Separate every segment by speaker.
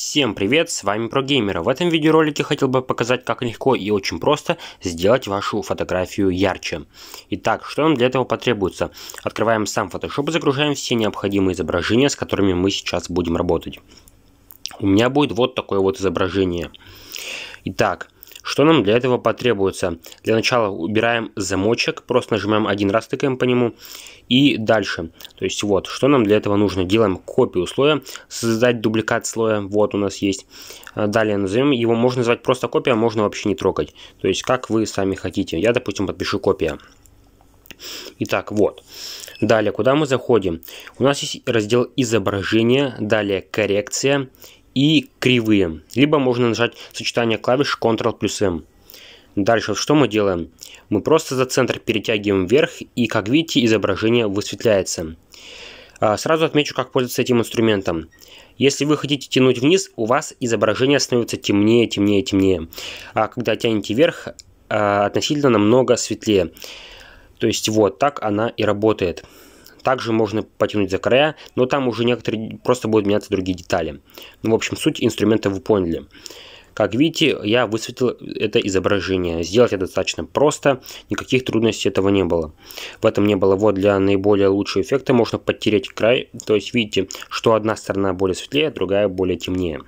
Speaker 1: Всем привет, с вами ProGamer. В этом видеоролике хотел бы показать, как легко и очень просто сделать вашу фотографию ярче. Итак, что нам для этого потребуется? Открываем сам Photoshop и загружаем все необходимые изображения, с которыми мы сейчас будем работать. У меня будет вот такое вот изображение. Итак, что нам для этого потребуется? Для начала убираем замочек, просто нажимаем один раз, тыкаем по нему и дальше. То есть вот, что нам для этого нужно? Делаем копию слоя, создать дубликат слоя, вот у нас есть. А далее назовем, его можно назвать просто копия, а можно вообще не трогать. То есть как вы сами хотите. Я, допустим, подпишу копия. Итак, вот. Далее, куда мы заходим? У нас есть раздел изображение, далее коррекция и кривые. Либо можно нажать сочетание клавиш Ctrl плюс M. Дальше что мы делаем? Мы просто за центр перетягиваем вверх, и как видите, изображение высветляется. А, сразу отмечу, как пользоваться этим инструментом. Если вы хотите тянуть вниз, у вас изображение становится темнее, темнее, темнее. А когда тянете вверх, а, относительно намного светлее. То есть вот так она и работает. Также можно потянуть за края, но там уже некоторые просто будут меняться другие детали. Ну, в общем, суть инструмента вы поняли. Как видите, я высветил это изображение. Сделать это достаточно просто, никаких трудностей этого не было. В этом не было. Вот для наиболее лучшего эффекта можно подтереть край. То есть видите, что одна сторона более светлее, другая более темнее.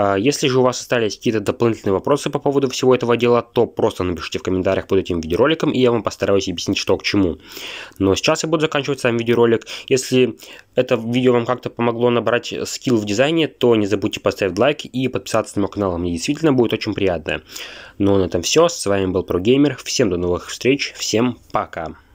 Speaker 1: А, если же у вас остались какие-то дополнительные вопросы по поводу всего этого дела, то просто напишите в комментариях под этим видеороликом, и я вам постараюсь объяснить, что к чему. Но сейчас я буду заканчивать сам видеоролик. Если это видео вам как-то помогло набрать скилл в дизайне, то не забудьте поставить лайк и подписаться на мой канал, мне действительно будет очень приятно. Ну а на этом все, с вами был ProGamer, всем до новых встреч, всем пока!